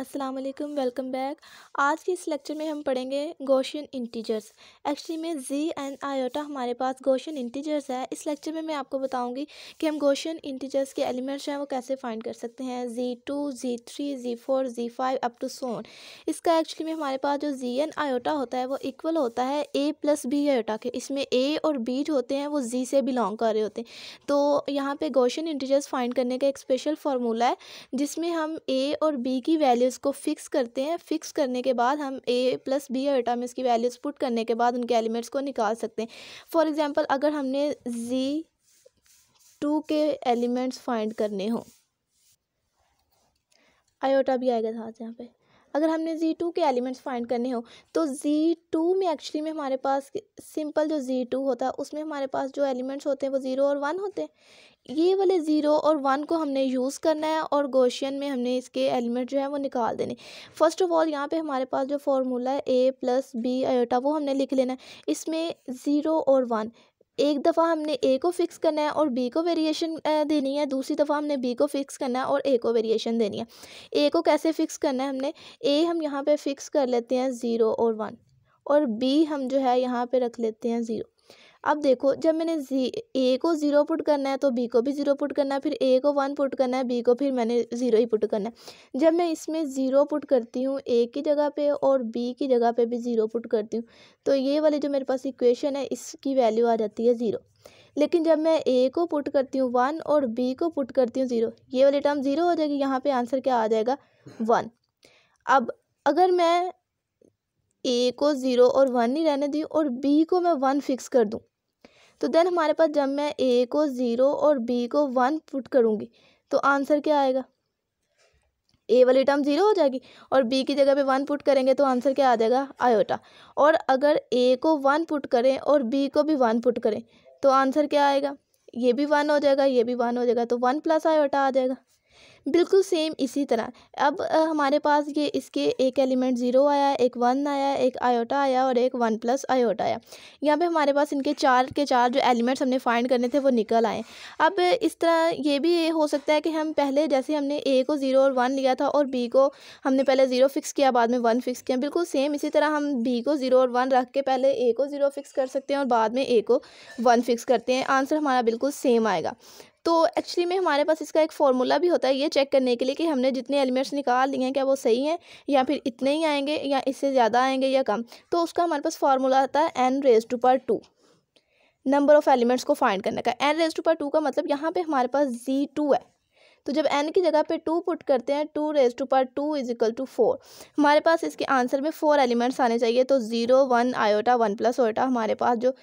अस्सलाम वालेकुम welcome back आज के इस लेक्चर में हम पढ़ेंगे गोशन इंटीजर्स एक्चुअली में जी एंड आयोटा हमारे पास गोशन इंटीजर्स है इस लेक्चर में मैं आपको बताऊंगी कि हम गोशन इंटीजर्स के एलिमेंट्स हैं वो कैसे फाइंड कर सकते हैं G two G three G four G five up to सोन इसका एक्चुअली में हमारे पास जो जी एंड आयोटा होता है वो इक्वल होता है ए प्लस बी आयोटा के इसमें ए और बी जो होते हैं वो जी से बिलोंग कर रहे होते हैं तो यहाँ पर गोशन इंटीजर्स फाइंड करने का एक स्पेशल फार्मूला है जिसमें हम ए और बी की वैल्यू इसको फिक्स करते हैं फिक्स करने के बाद हम ए प्लस बी अटा में इसकी वैल्यूज़ पुट करने के बाद उनके एलिमेंट्स को निकाल सकते हैं फॉर एग्ज़ाम्पल अगर हमने जी टू के एलिमेंट्स फाइंड करने हों आयोटा भी आएगा था यहाँ पे अगर हमने जी टू के एलिमेंट्स फाइंड करने हो तो जी टू में एक्चुअली में हमारे पास सिंपल जो जी टू होता है उसमें हमारे पास जो एलिमेंट्स होते हैं वो ज़ीरो और वन होते हैं ये वाले ज़ीरो और वन को हमने यूज़ करना है और गोशियन में हमने इसके एलिमेंट जो है वो निकाल देने फ़र्स्ट ऑफ़ ऑल यहाँ पे हमारे पास जो फार्मूला है ए प्लस बी आयोटा वो हमने लिख लेना है इसमें ज़ीरो और वन एक दफ़ा हमने ए को फिक्स करना है और बी को वेरिएशन देनी है दूसरी दफ़ा हमने बी को फिक्स करना है और ए को वेरिएशन देनी है ए को कैसे फ़िक्स करना है हमने ए हम यहाँ पर फिक्स कर लेते हैं ज़ीरो और वन और बी हम जो है यहाँ पर रख लेते हैं ज़ीरो अब देखो जब मैंने ए को ज़ीरो पुट करना है तो बी को भी ज़ीरो पुट करना है फिर ए को वन पुट करना है बी को फिर मैंने ज़ीरो ही पुट करना है जब मैं इसमें ज़ीरो पुट करती हूँ ए की जगह पे और बी की जगह पे भी ज़ीरो पुट करती हूँ तो ये वाली जो मेरे पास इक्वेशन है इसकी वैल्यू आ जाती है ज़ीरो लेकिन जब मैं ए को पुट करती हूँ वन और बी को पुट करती हूँ ज़ीरो ये वाली टर्म ज़ीरो हो जाएगी यहाँ पर आंसर क्या आ जाएगा वन अब अगर मैं ए को ज़ीरो और वन ही रहने दी और बी को मैं वन फिक्स कर दूँ तो देन हमारे पास जब मैं ए को ज़ीरो और बी को वन पुट करूँगी तो आंसर क्या आएगा ए वाली टर्म ज़ीरो हो जाएगी और बी की जगह पे वन पुट करेंगे तो आंसर क्या आ जाएगा आयोटा और अगर ए को वन पुट करें और बी को भी वन पुट करें तो आंसर क्या आएगा ये भी वन हो जाएगा ये भी वन हो जाएगा तो वन प्लस आयोटा आ जाएगा बिल्कुल सेम इसी तरह अब हमारे पास ये इसके एक एलिमेंट ज़ीरो आया एक वन आया एक आयोटा आया और एक वन प्लस आयोटा आया यहाँ पे हमारे पास इनके चार के चार जो एलिमेंट्स हमने फाइंड करने थे वो निकल आए अब इस तरह ये भी ये हो सकता है कि हम पहले जैसे हमने ए को ज़ीरो और वन लिया था और बी को हमने पहले ज़ीरो फिक्स किया बाद में वन फिक्स किया बिल्कुल सेम इसी तरह हम बी को ज़ीरो और वन रख के पहले ए को ज़ीरो फिक्स कर सकते हैं और बाद में ए को वन फिक्स करते हैं आंसर हमारा बिल्कुल सेम आएगा तो एक्चुअली में हमारे पास इसका एक फार्मूला भी होता है ये चेक करने के लिए कि हमने जितने एलिमेंट्स निकाल लिए हैं क्या वो सही हैं या फिर इतने ही आएंगे या इससे ज़्यादा आएंगे या कम तो उसका हमारे पास फार्मूला आता है एन रेज टू पर टू नंबर ऑफ़ एलिमेंट्स को फाइंड करने का एन रेज टू पर टू का मतलब यहाँ पर हमारे पास जी टू है तो जब एन की जगह पर टू पुट करते हैं टू रेज टू पर two is equal to four हमारे पास इसके आंसर में फोर एलिमेंट्स आने चाहिए तो zero one iota one plus iota हमारे पास जो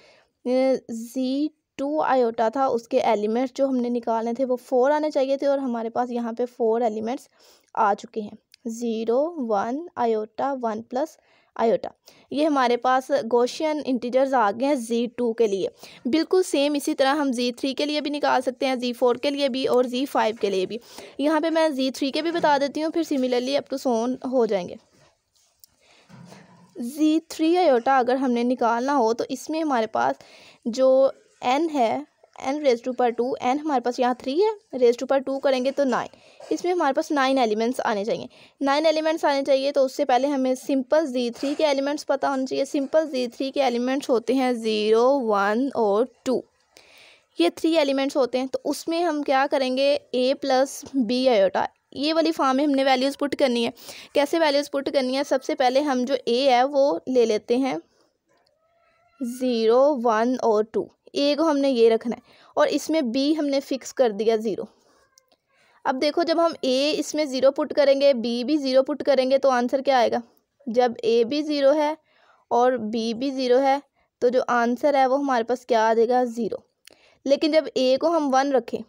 जी टू आयोटा था उसके एलिमेंट्स जो हमने निकालने थे वो फोर आने चाहिए थे और हमारे पास यहाँ पे फोर एलिमेंट्स आ चुके हैं zero one iota one plus iota ये हमारे पास गोशियन इंटीजर्स आ गए हैं जी टू के लिए बिल्कुल सेम इसी तरह हम जी थ्री के लिए भी निकाल सकते हैं जी फोर के लिए भी और जी फाइव के लिए भी यहाँ पे मैं जी थ्री के भी बता देती हूँ फिर सिमिलरली अप टू सोन हो जाएंगे जी थ्री आयोटा अगर हमने निकालना हो तो इसमें हमारे पास जो एन है एन रेज टू पर टू एन हमारे पास यहाँ थ्री है रेज टू पर टू करेंगे तो नाइन इसमें हमारे पास नाइन एलिमेंट्स आने चाहिए नाइन एलिमेंट्स आने चाहिए तो उससे पहले हमें सिंपल जी थ्री के एलिमेंट्स पता होने चाहिए सिंपल जी थ्री के एलिमेंट्स होते हैं ज़ीरो वन और टू ये थ्री एलिमेंट्स होते हैं तो उसमें हम क्या करेंगे ए प्लस बी आयोटा ये वाली फॉर्म में हमने वैल्यूज़ पुट करनी है कैसे वैल्यूज़ पुट करनी है सबसे पहले हम जो ए है वो ले लेते हैं ज़ीरो वन और टू ए को हमने ये रखना है और इसमें बी हमने फिक्स कर दिया ज़ीरो अब देखो जब हम ए इसमें ज़ीरो पुट करेंगे बी भी ज़ीरो पुट करेंगे तो आंसर क्या आएगा जब ए भी ज़ीरो है और बी भी ज़ीरो है तो जो आंसर है वो हमारे पास क्या आ जाएगा ज़ीरो लेकिन जब ए को हम वन रखें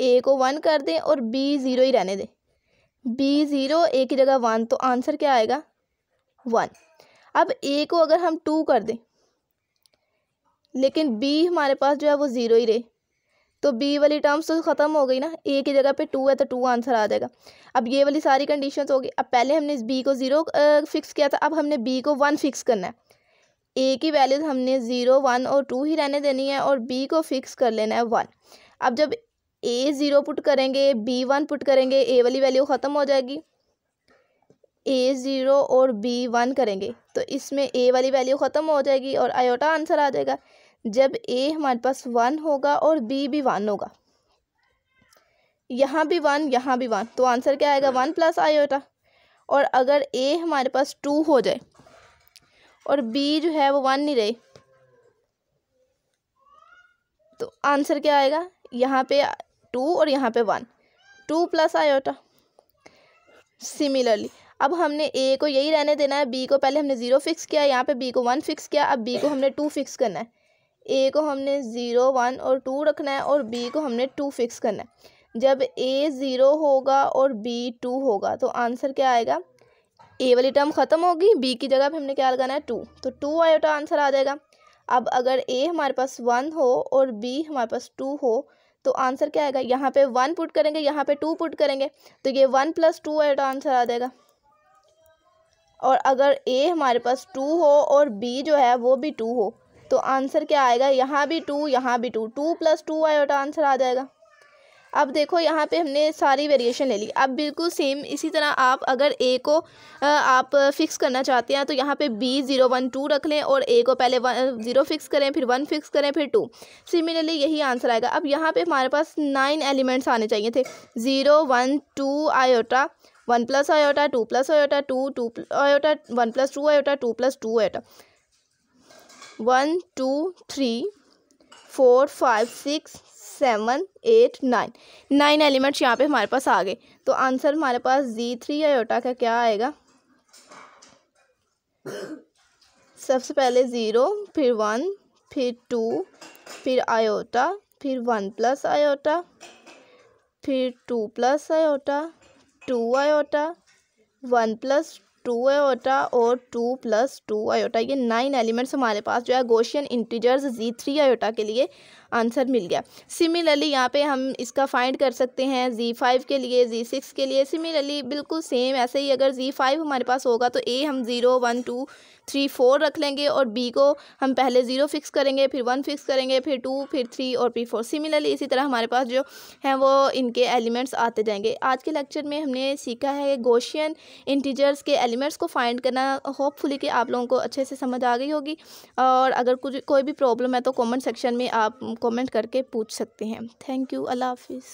ए को वन कर दें और बी ज़ीरो ही रहने दें बी ज़ीरो ए की जगह वन तो आंसर क्या आएगा वन अब ए को अगर हम टू कर दें लेकिन बी हमारे पास जो है वो ज़ीरो ही रही तो बी वाली टर्म्स तो ख़त्म हो गई ना ए की जगह पे टू है तो टू आंसर आ जाएगा अब ये वाली सारी कंडीशंस हो गई अब पहले हमने इस बी को ज़ीरो फिक्स किया था अब हमने बी को वन फिक्स करना है ए की वैल्यूज़ हमने ज़ीरो वन और टू ही रहने देनी है और बी को फिक्स कर लेना है वन अब जब ए ज़ीरो पुट करेंगे बी वन पुट करेंगे ए वाली वैल्यू ख़त्म हो जाएगी ए ज़ीरो और बी वन करेंगे तो इसमें ए वाली वैल्यू ख़त्म हो जाएगी और आयोटा आंसर आ जाएगा जब ए हमारे पास वन होगा और बी भी वन होगा यहाँ भी वन यहाँ भी वन तो आंसर क्या आएगा वन प्लस आयोटा और अगर ए हमारे पास टू हो जाए और बी जो है वो वन नहीं रहे तो आंसर क्या आएगा यहाँ पे टू और यहाँ पे one two plus iota similarly अब हमने ए को यही रहने देना है बी को पहले हमने ज़ीरो फिक्स किया यहाँ पे बी को वन फिक्स किया अब बी को हमने टू फिक्स करना है ए को हमने ज़ीरो वन और टू रखना है और बी को हमने टू फिक्स करना है जब ए ज़ीरो होगा और बी टू होगा तो आंसर क्या आएगा ए वाली टर्म ख़त्म होगी बी की जगह पर हमने क्या लगाना है टू तो टू आयोटा आंसर आ जाएगा अब अगर ए हमारे पास वन हो और बी हमारे पास टू हो तो आंसर क्या आएगा यहाँ पे वन पुट करेंगे यहाँ पे टू पुट करेंगे तो ये one plus two iota answer आ जाएगा और अगर ए हमारे पास टू हो और बी जो है वो भी टू हो तो आंसर क्या आएगा यहाँ भी टू यहाँ भी two two plus two iota answer आ जाएगा अब देखो यहाँ पे हमने सारी वेरिएशन ले ली अब बिल्कुल सेम इसी तरह आप अगर ए को आप फिक्स करना चाहते हैं तो यहाँ पे बी ज़ीरो वन टू रख लें और ए को पहले वन ज़ीरो फिक्स करें फिर वन फिक्स करें फिर टू सिमिलरली यही आंसर आएगा अब यहाँ पे हमारे पास नाइन एलिमेंट्स आने चाहिए थे zero one two iota one plus iota two plus iota two two iota one plus two iota two plus two iota one two three four five six seven eight nine nine elements यहाँ पे हमारे पास आ गए तो answer हमारे पास जी three iota का क्या आएगा सबसे पहले ज़ीरो फिर वन फिर टू फिर आयोटा फिर वन प्लस आयोटा फिर two plus iota two iota one plus two iota और टू प्लस टू आयोटा ये नाइन एलिमेंट्स हमारे पास जो है Gaussian integers G three iota के लिए आंसर मिल गया सिमिलरली यहाँ पे हम इसका फाइंड कर सकते हैं जी फाइव के लिए जी सिक्स के लिए सिमिलरली बिल्कुल सेम ऐसे ही अगर जी फाइव हमारे पास होगा तो ए हम zero one two three four रख लेंगे और बी को हम पहले ज़ीरो फिक्स करेंगे फिर वन फिक्स करेंगे फिर टू फिर थ्री और फिर फोर सिमिलरली इसी तरह हमारे पास जो हैं वो इनके एलिमेंट्स आते जाएंगे आज के लेक्चर में हमने सीखा है गोशियन इंटीजर्स के एलिमेंट्स को फाइंड करना होपफुली कि आप लोगों को अच्छे से समझ आ गई होगी और अगर कुछ कोई भी प्रॉब्लम है तो कॉमेंट सेक्शन में आप कमेंट करके पूछ सकते हैं थैंक यू अल्लाह हाफिज़